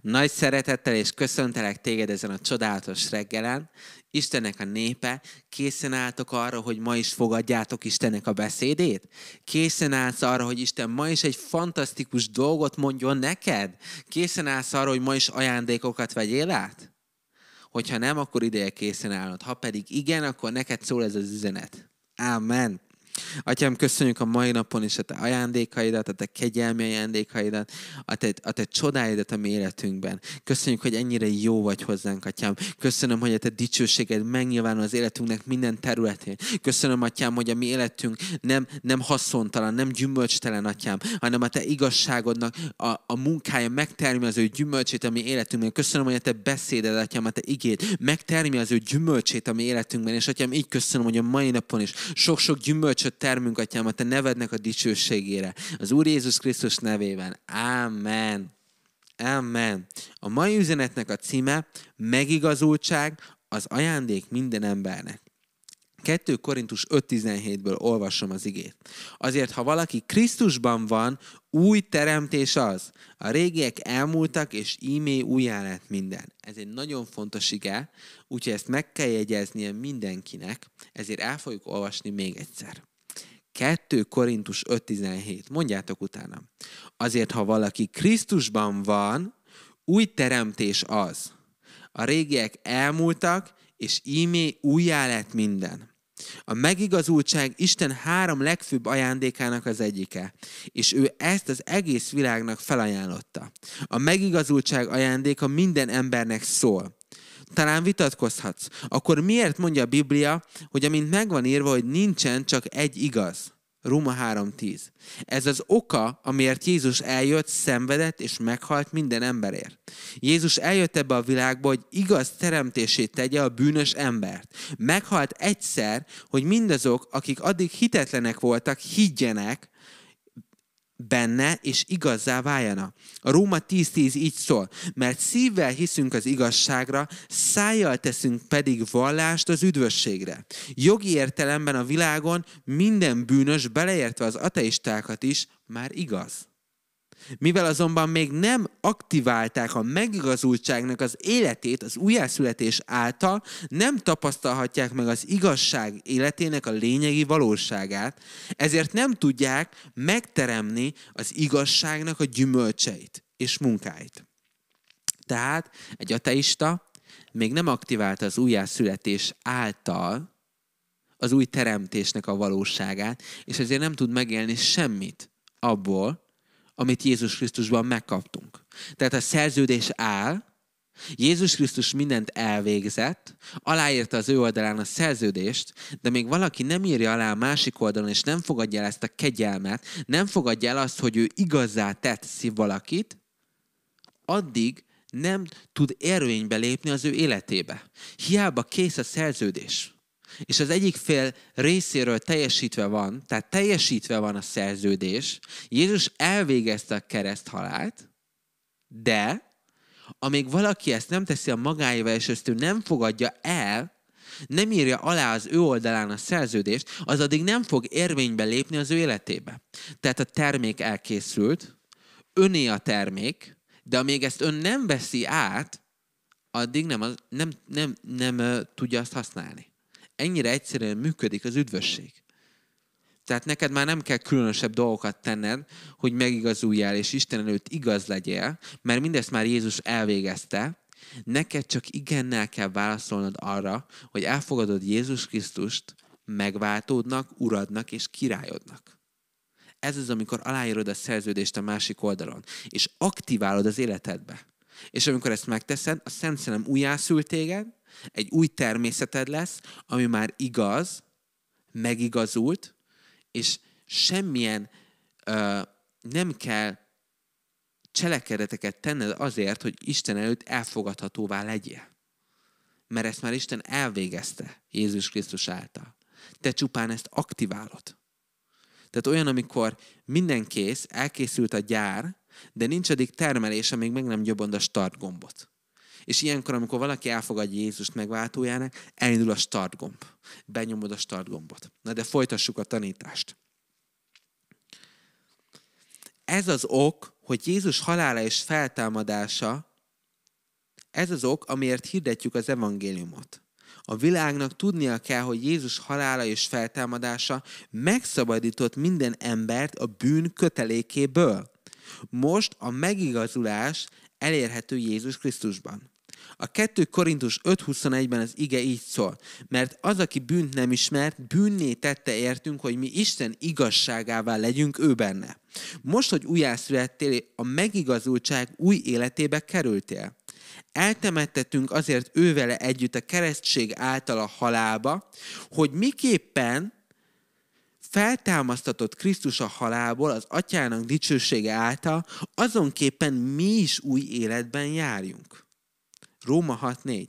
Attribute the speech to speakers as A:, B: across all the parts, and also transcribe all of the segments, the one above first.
A: Nagy szeretettel és köszöntelek téged ezen a csodálatos reggelen. Istennek a népe, készen álltok arra, hogy ma is fogadjátok Istennek a beszédét? Készen állsz arra, hogy Isten ma is egy fantasztikus dolgot mondjon neked? Készen állsz arra, hogy ma is ajándékokat vegyél át? Hogyha nem, akkor ideje készen állnod. Ha pedig igen, akkor neked szól ez az üzenet. Amen. Atyám, köszönjük a mai napon is a te ajándékaidat, a te kegyelmi ajándékaidat, a te, a te csodáidat a mi életünkben. Köszönjük, hogy ennyire jó vagy hozzánk, Atyám. Köszönöm, hogy a te dicsőséged megnyilvánul az életünknek minden területén. Köszönöm, Atyám, hogy a mi életünk nem, nem haszontalan, nem gyümölcstelen, Atyám, hanem a te igazságodnak a, a munkája megtermi az ő gyümölcsét a mi életünkben. Köszönöm, hogy a te beszéded, Atyám, a te igét megtermi az ő gyümölcsét a mi életünkben. És Atyám, így köszönöm, hogy a mai napon is sok-sok gyümölcs gyümölcsöt termünk, atyám, a te nevednek a dicsőségére. Az Úr Jézus Krisztus nevében. Amen. Amen. A mai üzenetnek a címe megigazultság az ajándék minden embernek. 2 Korintus 5.17-ből olvasom az igét. Azért, ha valaki Krisztusban van, új teremtés az. A régiek elmúltak, és ímé újjá lett minden. Ez egy nagyon fontos ige, úgyhogy ezt meg kell jegyeznie mindenkinek, ezért el fogjuk olvasni még egyszer. 2 Korintus 5.17. Mondjátok utána. Azért, ha valaki Krisztusban van, új teremtés az. A régiek elmúltak, és ímé újjá lett minden. A megigazultság Isten három legfőbb ajándékának az egyike, és ő ezt az egész világnak felajánlotta. A megigazultság ajándéka minden embernek szól talán vitatkozhatsz. Akkor miért mondja a Biblia, hogy amint megvan írva, hogy nincsen csak egy igaz? Róma 3.10. Ez az oka, amiért Jézus eljött, szenvedett és meghalt minden emberért. Jézus eljött ebbe a világba, hogy igaz teremtését tegye a bűnös embert. Meghalt egyszer, hogy mindazok, akik addig hitetlenek voltak, higgyenek, benne, és igazzá váljana. A Róma 10.10 így szól, mert szívvel hiszünk az igazságra, szájjal teszünk pedig vallást az üdvösségre. Jogi értelemben a világon minden bűnös, beleértve az ateistákat is, már igaz. Mivel azonban még nem aktiválták a megigazultságnak az életét az újjászületés által, nem tapasztalhatják meg az igazság életének a lényegi valóságát, ezért nem tudják megteremni az igazságnak a gyümölcseit és munkáit. Tehát egy ateista még nem aktiválta az újjászületés által az új teremtésnek a valóságát, és ezért nem tud megélni semmit abból, amit Jézus Krisztusban megkaptunk. Tehát a szerződés áll, Jézus Krisztus mindent elvégzett, aláírta az ő oldalán a szerződést, de még valaki nem írja alá a másik oldalon, és nem fogadja el ezt a kegyelmet, nem fogadja el azt, hogy ő igazá szív valakit, addig nem tud érvénybe lépni az ő életébe. Hiába kész a szerződés és az egyik fél részéről teljesítve van, tehát teljesítve van a szerződés, Jézus elvégezte a kereszthalált, de amíg valaki ezt nem teszi a magáival és ezt ő nem fogadja el, nem írja alá az ő oldalán a szerződést, az addig nem fog érvénybe lépni az ő életébe. Tehát a termék elkészült, öné a termék, de amíg ezt ön nem veszi át, addig nem, nem, nem, nem, nem tudja azt használni ennyire egyszerűen működik az üdvösség. Tehát neked már nem kell különösebb dolgokat tenned, hogy megigazuljál és Isten előtt igaz legyél, mert mindezt már Jézus elvégezte, Neked csak igennel kell válaszolnod arra, hogy elfogadod Jézus Krisztust megváltódnak, uradnak és királyodnak. Ez az, amikor aláírod a szerződést a másik oldalon, és aktiválod az életedbe. És amikor ezt megteszed, a Szent Szelem újjászült téged, egy új természeted lesz, ami már igaz, megigazult, és semmilyen ö, nem kell cselekedeteket tenned azért, hogy Isten előtt elfogadhatóvá legyél. Mert ezt már Isten elvégezte Jézus Krisztus által. Te csupán ezt aktiválod. Tehát olyan, amikor minden kész, elkészült a gyár, de nincs addig termelése, még meg nem gyobond a start gombot. És ilyenkor, amikor valaki elfogadja Jézust megváltójának, elindul a start gomb. Benyomod a start gombot. Na de folytassuk a tanítást. Ez az ok, hogy Jézus halála és feltámadása, ez az ok, amiért hirdetjük az evangéliumot. A világnak tudnia kell, hogy Jézus halála és feltámadása megszabadított minden embert a bűn kötelékéből. Most a megigazulás elérhető Jézus Krisztusban. A 2 Korintus 5.21-ben az ige így szól, mert az, aki bűnt nem ismert, bűnné tette értünk, hogy mi Isten igazságává legyünk ő benne. Most, hogy újjászülettél, a megigazultság új életébe kerültél. Eltemettetünk azért ővele együtt a keresztség által a halálba, hogy miképpen feltámasztatott Krisztus a halálból az atyának dicsősége által, azonképpen mi is új életben járjunk. Róma 6.4.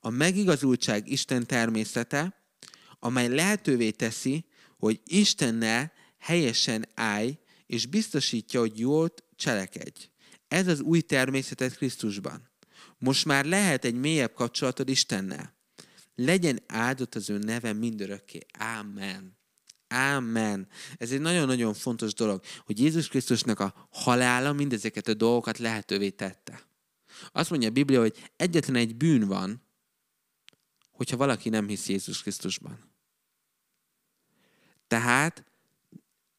A: A megigazultság Isten természete, amely lehetővé teszi, hogy Istennel helyesen állj, és biztosítja, hogy jót cselekedj. Ez az új természetet Krisztusban. Most már lehet egy mélyebb kapcsolatod Istennel. Legyen áldott az ő neve mindörökké. Ámen. Ámen. Ez egy nagyon-nagyon fontos dolog, hogy Jézus Krisztusnak a halála mindezeket a dolgokat lehetővé tette. Azt mondja a Biblia, hogy egyetlen egy bűn van, hogyha valaki nem hisz Jézus Krisztusban. Tehát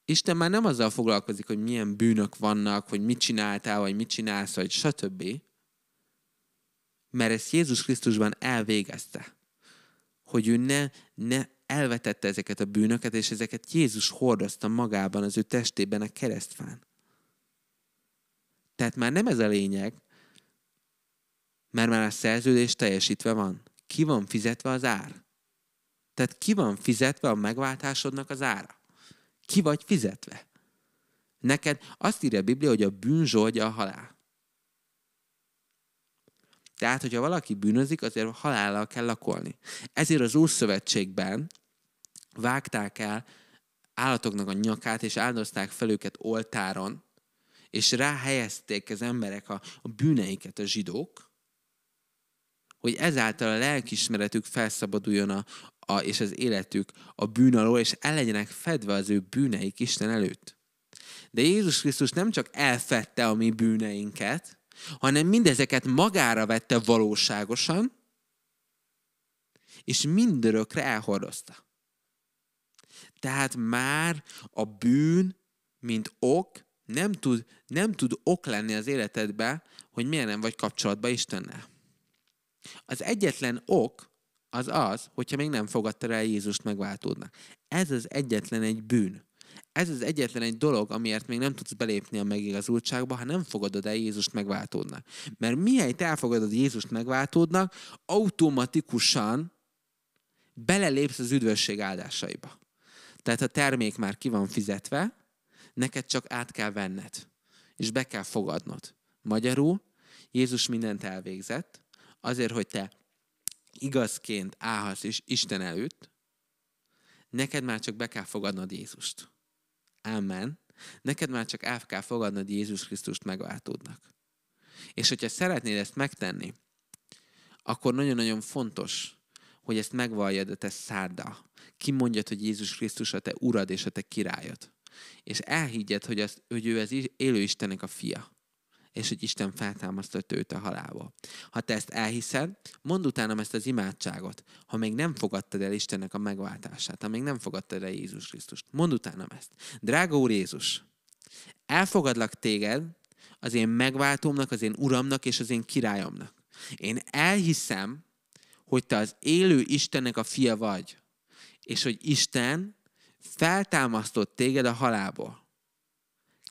A: Isten már nem azzal foglalkozik, hogy milyen bűnök vannak, hogy mit csináltál, vagy mit csinálsz, vagy stb. Mert ezt Jézus Krisztusban elvégezte. Hogy ő ne, ne elvetette ezeket a bűnöket, és ezeket Jézus hordozta magában, az ő testében a keresztfán. Tehát már nem ez a lényeg, mert már a szerződés teljesítve van. Ki van fizetve az ár? Tehát ki van fizetve a megváltásodnak az ára? Ki vagy fizetve? Neked azt írja a Biblia, hogy a bűn zsoldja a halál. Tehát, hogyha valaki bűnözik, azért halállal kell lakolni. Ezért az Ószövetségben vágták el állatoknak a nyakát, és áldozták fel őket oltáron, és ráhelyezték az emberek a, a bűneiket a zsidók, hogy ezáltal a lelkismeretük felszabaduljon a, a, és az életük a bűn alól, és el legyenek fedve az ő bűneik Isten előtt. De Jézus Krisztus nem csak elfette a mi bűneinket, hanem mindezeket magára vette valóságosan, és mindörökre elhordozta. Tehát már a bűn, mint ok, nem tud, nem tud ok lenni az életedbe, hogy miért nem vagy kapcsolatban Istennel. Az egyetlen ok az az, hogyha még nem fogadta el Jézust, megváltódnak. Ez az egyetlen egy bűn. Ez az egyetlen egy dolog, amiért még nem tudsz belépni a megigazultságba, ha nem fogadod el Jézust, megváltódnak. Mert mihelyt elfogadod Jézust, megváltódnak, automatikusan belelépsz az üdvösség áldásaiba. Tehát a termék már ki van fizetve, neked csak át kell venned, és be kell fogadnod. Magyarul Jézus mindent elvégzett, azért, hogy te igazként állhatsz is Isten előtt, neked már csak be kell fogadnod Jézust. Amen. Neked már csak el kell fogadnod Jézus Krisztust megváltódnak. És hogyha szeretnéd ezt megtenni, akkor nagyon-nagyon fontos, hogy ezt megvalljad a te száddal. Kimondjad, hogy Jézus Krisztus a te urad és a te királyod. És elhiggyed, hogy, az, hogy ő az élő Istennek a fia és hogy Isten feltámasztott őt a halálba. Ha te ezt elhiszed, mondd utánam ezt az imádságot, ha még nem fogadtad el Istennek a megváltását, ha még nem fogadtad el Jézus Krisztust. Mondd utánam ezt. Drága Úr Jézus, elfogadlak téged az én megváltómnak, az én uramnak és az én királyomnak. Én elhiszem, hogy te az élő Istennek a fia vagy, és hogy Isten feltámasztott téged a halálból.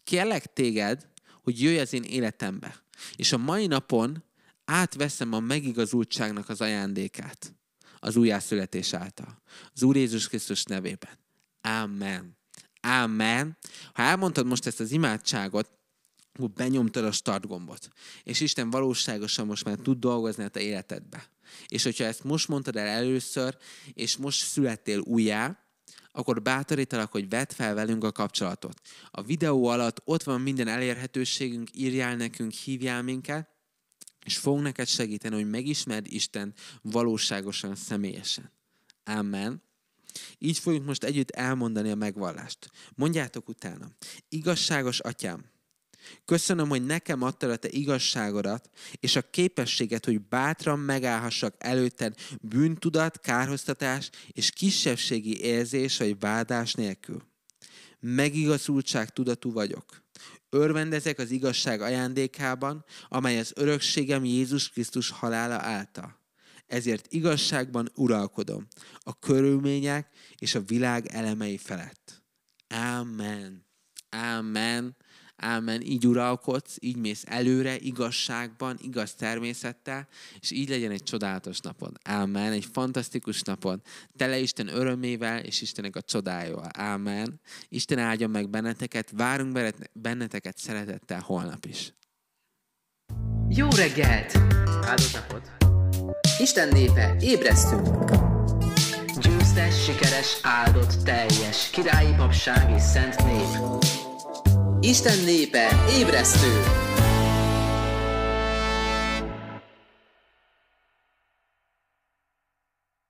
A: Kérlek téged, hogy jöjj az én életembe. És a mai napon átveszem a megigazultságnak az ajándékát az újjászületés által. Az Úr Jézus Krisztus nevében. Amen. Amen. Ha elmondtad most ezt az imádságot, akkor benyomtad a start gombot. És Isten valóságosan most már tud dolgozni a te életedbe. És hogyha ezt most mondtad el először, és most születtél újjá, akkor bátorítalak, hogy vedd fel velünk a kapcsolatot. A videó alatt ott van minden elérhetőségünk, írjál nekünk, hívjál minket, és fogunk neked segíteni, hogy megismerd Isten valóságosan, személyesen. Amen. Így fogjuk most együtt elmondani a megvallást. Mondjátok utána. Igazságos atyám, Köszönöm, hogy nekem adtad a te igazságodat, és a képességet, hogy bátran megállhassak előtted bűntudat, kárhoztatás és kisebbségi érzés vagy vádás nélkül. Megigazultság tudatú vagyok. Örvendezek az igazság ajándékában, amely az örökségem Jézus Krisztus halála által. Ezért igazságban uralkodom a körülmények és a világ elemei felett. Amen. Amen. Ámen, így uralkodsz, így mész előre, igazságban, igaz természettel, és így legyen egy csodálatos napod. Ámen, egy fantasztikus napod, tele Isten örömével és Istenek a csodájával. Ámen. Isten áldja meg benneteket, várunk benneteket szeretettel holnap is. Jó reggelt! Áldott napot! Isten népe, ébresztünk! Győztes, sikeres, áldott, teljes, királyi papság és szent nép. Isten népe ébresztő!